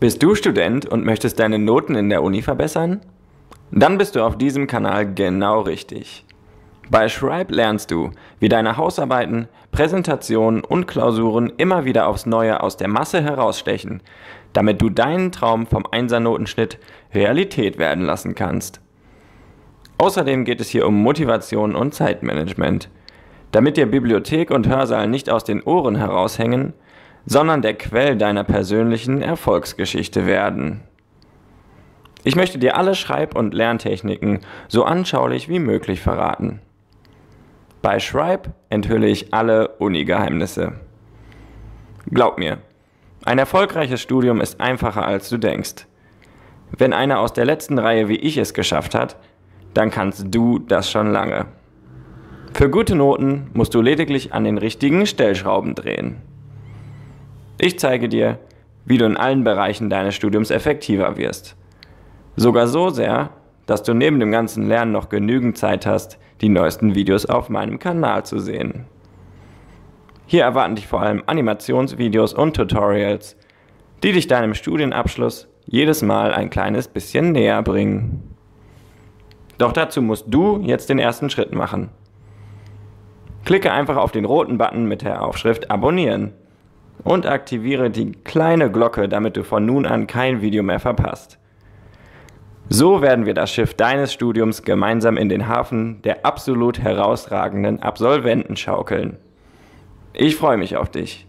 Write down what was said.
Bist du Student und möchtest deine Noten in der Uni verbessern? Dann bist du auf diesem Kanal genau richtig. Bei Schreibe lernst du, wie deine Hausarbeiten, Präsentationen und Klausuren immer wieder aufs Neue aus der Masse herausstechen, damit du deinen Traum vom Einsernotenschnitt Realität werden lassen kannst. Außerdem geht es hier um Motivation und Zeitmanagement. Damit dir Bibliothek und Hörsaal nicht aus den Ohren heraushängen, sondern der Quell deiner persönlichen Erfolgsgeschichte werden. Ich möchte dir alle Schreib- und Lerntechniken so anschaulich wie möglich verraten. Bei Schreib enthülle ich alle Uni-Geheimnisse. Glaub mir, ein erfolgreiches Studium ist einfacher als du denkst. Wenn einer aus der letzten Reihe wie ich es geschafft hat, dann kannst du das schon lange. Für gute Noten musst du lediglich an den richtigen Stellschrauben drehen. Ich zeige dir, wie du in allen Bereichen deines Studiums effektiver wirst. Sogar so sehr, dass du neben dem ganzen Lernen noch genügend Zeit hast, die neuesten Videos auf meinem Kanal zu sehen. Hier erwarten dich vor allem Animationsvideos und Tutorials, die dich deinem Studienabschluss jedes Mal ein kleines bisschen näher bringen. Doch dazu musst du jetzt den ersten Schritt machen. Klicke einfach auf den roten Button mit der Aufschrift Abonnieren und aktiviere die kleine Glocke, damit du von nun an kein Video mehr verpasst. So werden wir das Schiff deines Studiums gemeinsam in den Hafen der absolut herausragenden Absolventen schaukeln. Ich freue mich auf dich.